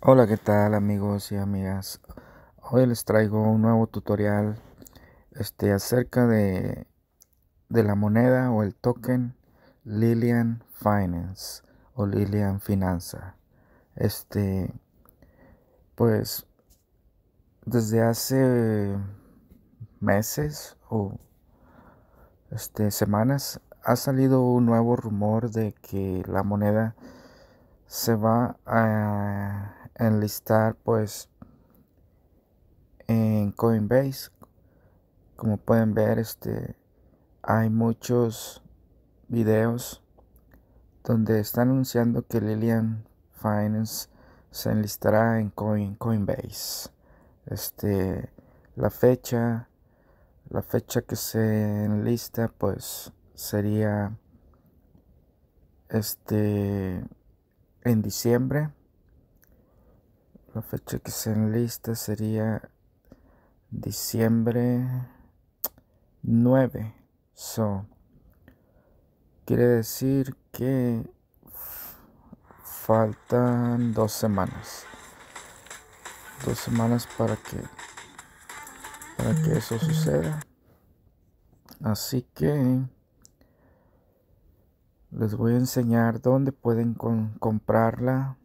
Hola, ¿qué tal amigos y amigas? Hoy les traigo un nuevo tutorial este, acerca de, de la moneda o el token Lilian Finance o Lilian Finanza. Este, pues, desde hace meses o este, semanas ha salido un nuevo rumor de que la moneda se va a enlistar pues en Coinbase. Como pueden ver, este hay muchos videos donde está anunciando que Lilian Finance se enlistará en Coin, Coinbase. Este la fecha la fecha que se enlista pues sería este en diciembre la fecha que se enlista sería diciembre 9. So, quiere decir que faltan dos semanas. Dos semanas para que para que eso suceda. Así que les voy a enseñar dónde pueden comprarla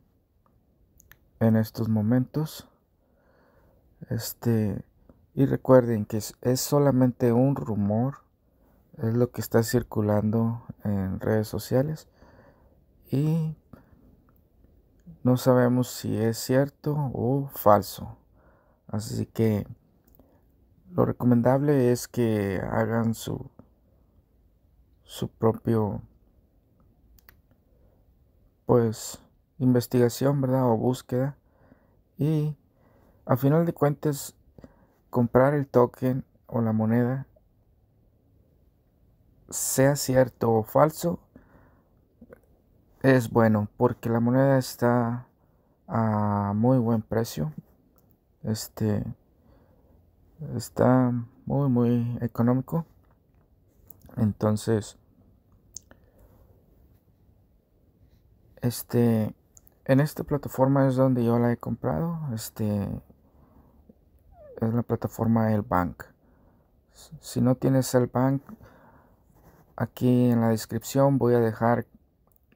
en estos momentos. Este, y recuerden que es, solamente un rumor, es lo que está circulando en redes sociales y no sabemos si es cierto o falso. Así que lo recomendable es que hagan su su propio pues investigación, ¿verdad? O búsqueda. Y al final de cuentas, comprar el token o la moneda, sea cierto o falso, es bueno porque la moneda está a muy buen precio. Este está muy, muy económico. Entonces, este en esta plataforma es donde yo la he comprado. Este es la plataforma El Bank. Si no tienes El Bank, aquí en la descripción voy a dejar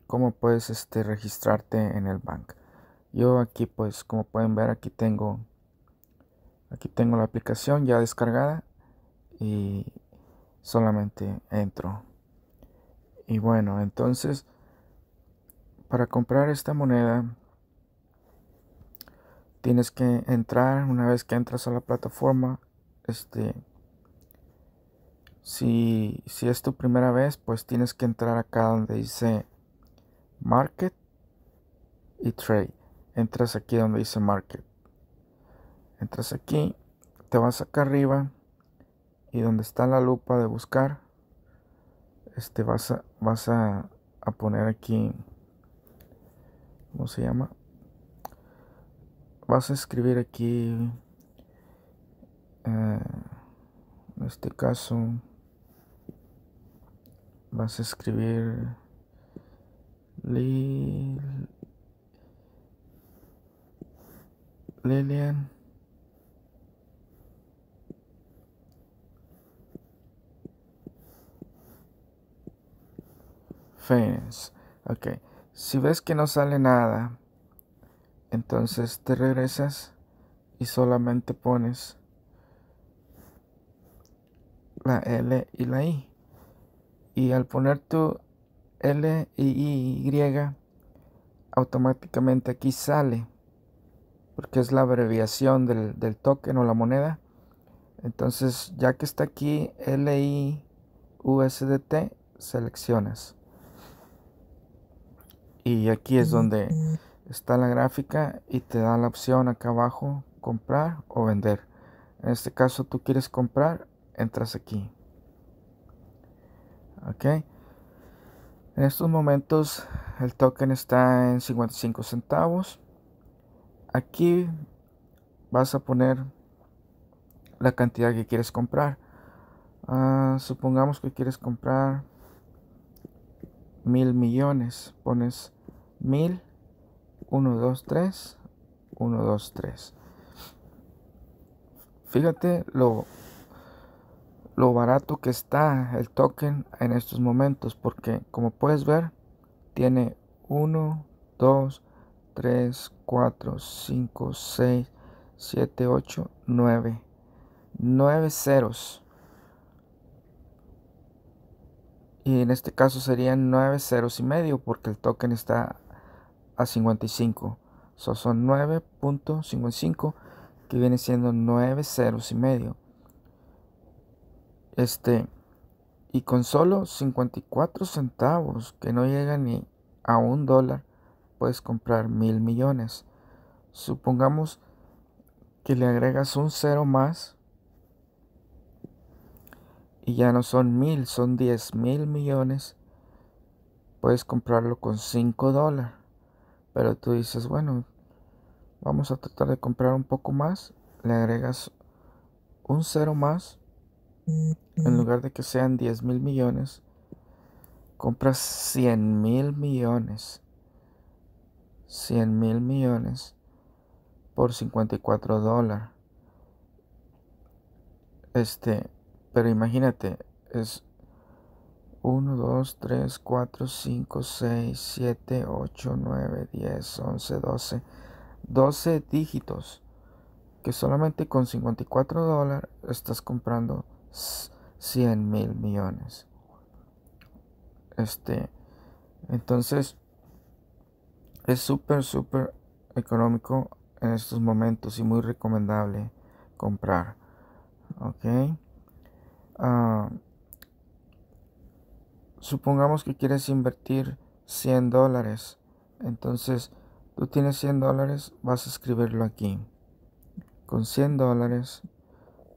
cómo puedes este, registrarte en el bank yo aquí pues como pueden ver aquí tengo aquí tengo la aplicación ya descargada y solamente entro y bueno entonces para comprar esta moneda tienes que entrar una vez que entras a la plataforma este si, es tu primera vez pues tienes que entrar acá donde dice market y trade entras aquí donde dice market entras aquí te vas acá arriba y donde está la lupa de buscar este vas vas a, a poner aquí ¿Cómo se llama? Vas a escribir aquí, eh, en este caso, vas a escribir Lilian. Fans. Ok. Si ves que no sale nada, entonces te regresas y solamente pones la L y la I. Y al poner tu L y Y, automáticamente aquí sale, porque es la abreviación del, del token o la moneda. Entonces, ya que está aquí LI USDT, seleccionas y aquí es donde está la gráfica y te da la opción acá abajo comprar o vender en este caso tú quieres comprar entras aquí ok en estos momentos el token está en 55 centavos aquí vas a poner la cantidad que quieres comprar ah, supongamos que quieres comprar mil millones pones 1000, 1, 2, 3, 1, 2, 3. Fíjate lo, lo barato que está el token en estos momentos, porque como puedes ver, tiene 1, 2, 3, 4, 5, 6, 7, 8, 9. 9 ceros. Y en este caso serían 9 ceros y medio porque el token está a 55. son 9.55 que viene siendo 9 ceros y medio. Este, y con solo 54 centavos que no llega ni a un dólar, puedes comprar mil millones. Supongamos que le agregas un cero más y ya no son mil, son diez mil millones. Puedes comprarlo con 5 dólares. Pero tú dices, bueno, vamos a tratar de comprar un poco más. Le agregas un cero más. En lugar de que sean 10 mil millones, compras 100 mil millones. 100 mil millones por 54 dólares. Este, pero imagínate, es 1, 2, 3, 4, 5, 6, 7, 8, 9, 10, 11, 12. 12 dígitos. Que solamente con 54 dólares estás comprando 100 mil millones. Este. Entonces. Es súper, súper económico en estos momentos y muy recomendable comprar. Ok. Uh, supongamos que quieres invertir 100 dólares. Entonces, tú tienes 100 dólares, vas a escribirlo aquí. Con 100 dólares,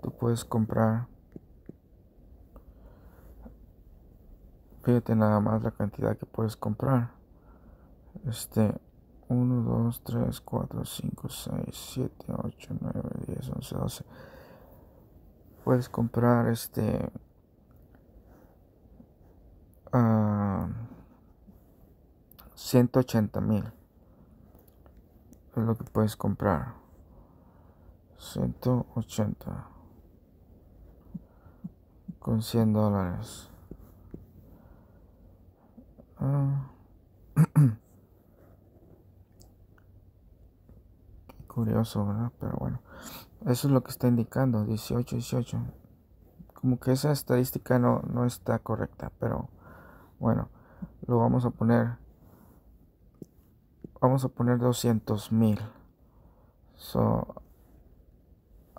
tú puedes comprar. Fíjate nada más la cantidad que puedes comprar. Este, 1, 2, 3, 4, 5, 6, 7, 8, 9, 10, 11, 12. Puedes comprar este 180 ah, mil es lo que puedes comprar 180 con 100 dólares ah. curioso pero bueno eso es lo que está indicando 18 18 como que esa estadística no, no está correcta pero bueno, lo vamos a poner. Vamos a poner 200 mil.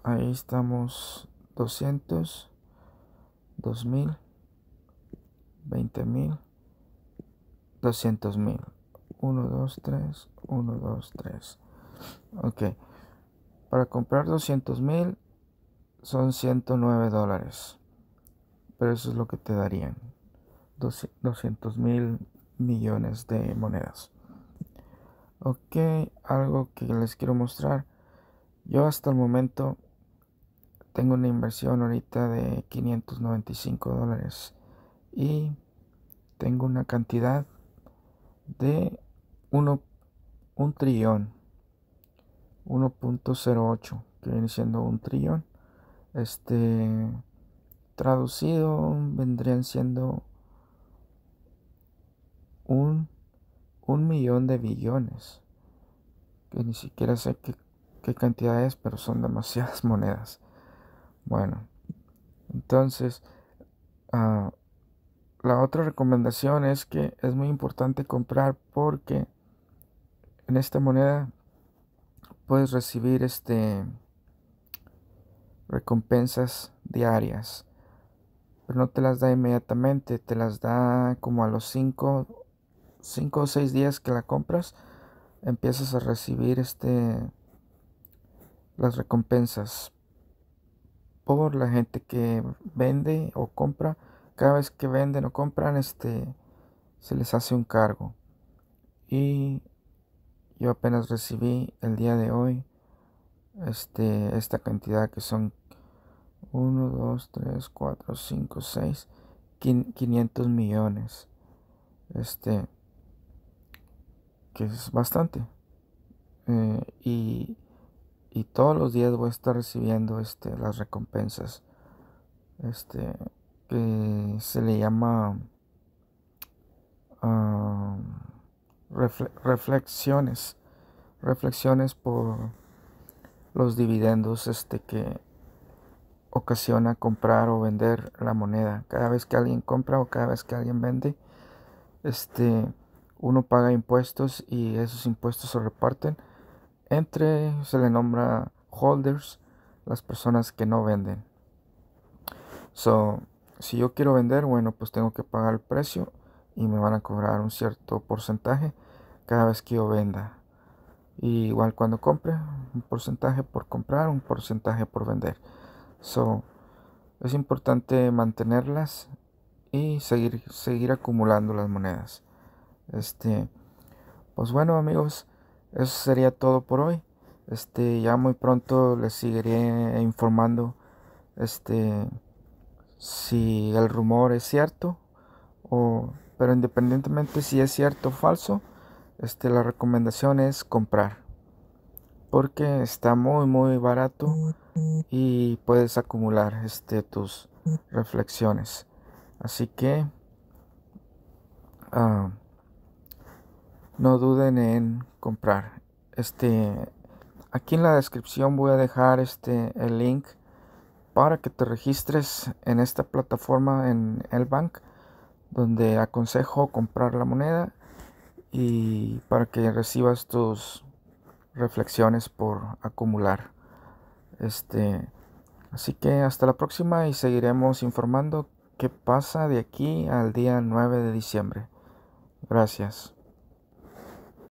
ahí estamos 200, 2000, 200 mil 1, 2, 3, 1, 2, 3. Ok. Para comprar 200 mil son 109 dólares. Pero eso es lo que te darían. 200 mil millones de monedas. Ok, algo que les quiero mostrar. Yo hasta el momento tengo una inversión ahorita de 595 dólares y tengo una cantidad de 1 un trillón 1.08 que viene siendo un trillón este traducido vendrían siendo un, millón de billones. Que ni siquiera sé qué, qué cantidad es, pero son demasiadas monedas. Bueno, entonces, ah, la otra recomendación es que es muy importante comprar porque en esta moneda puedes recibir este recompensas diarias pero no te las da inmediatamente te las da como a los 5 5 o 6 días que la compras, empiezas a recibir este las recompensas por la gente que vende o compra. Cada vez que venden o compran, este se les hace un cargo. Y yo apenas recibí el día de hoy este esta cantidad que son 1 2 3 4 5 6 500 millones. Este que es bastante. Eh, y, todos los días voy a estar recibiendo este, las recompensas. Este, que se le llama reflexiones. Reflexiones por los dividendos este, que ocasiona comprar o vender la moneda. Cada vez que alguien compra o cada vez que alguien vende, este uno paga impuestos y esos impuestos se reparten entre, se le nombra holders, las personas que no venden. So, si yo quiero vender, bueno, pues tengo que pagar el precio y me van a cobrar un cierto porcentaje cada vez que yo venda. igual cuando compre, un porcentaje por comprar, un porcentaje por vender. So, es importante mantenerlas y seguir, seguir acumulando las monedas. Este, pues bueno amigos, eso sería todo por hoy. Este, ya muy pronto les seguiré informando este si el rumor es cierto o pero independientemente si es cierto o falso, este la recomendación es comprar porque está muy muy barato y puedes acumular este tus reflexiones. Así que ah, no duden en comprar. Este, aquí en la descripción voy a dejar este, el link para que te registres en esta plataforma en el bank donde aconsejo comprar la moneda y para que recibas tus reflexiones por acumular. Este, así que hasta la próxima y seguiremos informando qué pasa de aquí al día 9 de diciembre. Gracias.